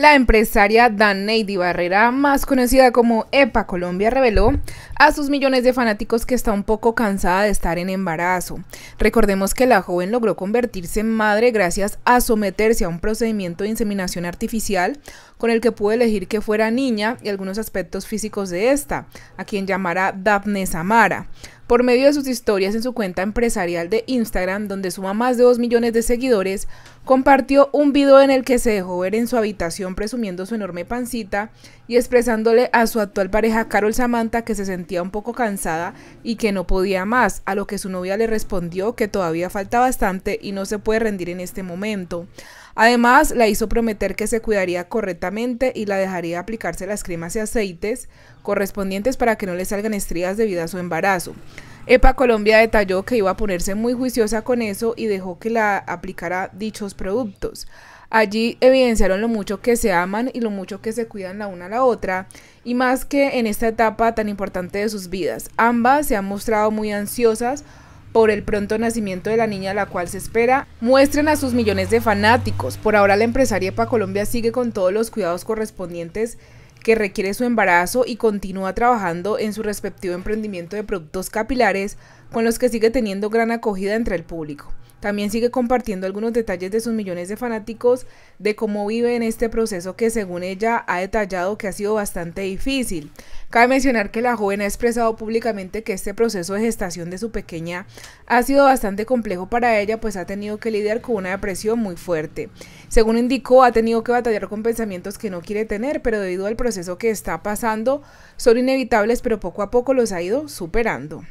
La empresaria Di Barrera, más conocida como EPA Colombia, reveló a sus millones de fanáticos que está un poco cansada de estar en embarazo. Recordemos que la joven logró convertirse en madre gracias a someterse a un procedimiento de inseminación artificial con el que pudo elegir que fuera niña y algunos aspectos físicos de esta, a quien llamará Daphne Samara. Por medio de sus historias en su cuenta empresarial de Instagram, donde suma más de 2 millones de seguidores, compartió un video en el que se dejó ver en su habitación presumiendo su enorme pancita y expresándole a su actual pareja Carol Samantha que se sentía un poco cansada y que no podía más, a lo que su novia le respondió que todavía falta bastante y no se puede rendir en este momento. Además, la hizo prometer que se cuidaría correctamente y la dejaría aplicarse las cremas y aceites correspondientes para que no le salgan estrías debido a su embarazo. EPA Colombia detalló que iba a ponerse muy juiciosa con eso y dejó que la aplicara dichos productos. Allí evidenciaron lo mucho que se aman y lo mucho que se cuidan la una a la otra, y más que en esta etapa tan importante de sus vidas. Ambas se han mostrado muy ansiosas por el pronto nacimiento de la niña, a la cual se espera, muestren a sus millones de fanáticos. Por ahora la empresaria EPA Colombia sigue con todos los cuidados correspondientes que requiere su embarazo y continúa trabajando en su respectivo emprendimiento de productos capilares con los que sigue teniendo gran acogida entre el público. También sigue compartiendo algunos detalles de sus millones de fanáticos, de cómo vive en este proceso que según ella ha detallado que ha sido bastante difícil. Cabe mencionar que la joven ha expresado públicamente que este proceso de gestación de su pequeña ha sido bastante complejo para ella, pues ha tenido que lidiar con una depresión muy fuerte. Según indicó, ha tenido que batallar con pensamientos que no quiere tener, pero debido al proceso que está pasando, son inevitables, pero poco a poco los ha ido superando.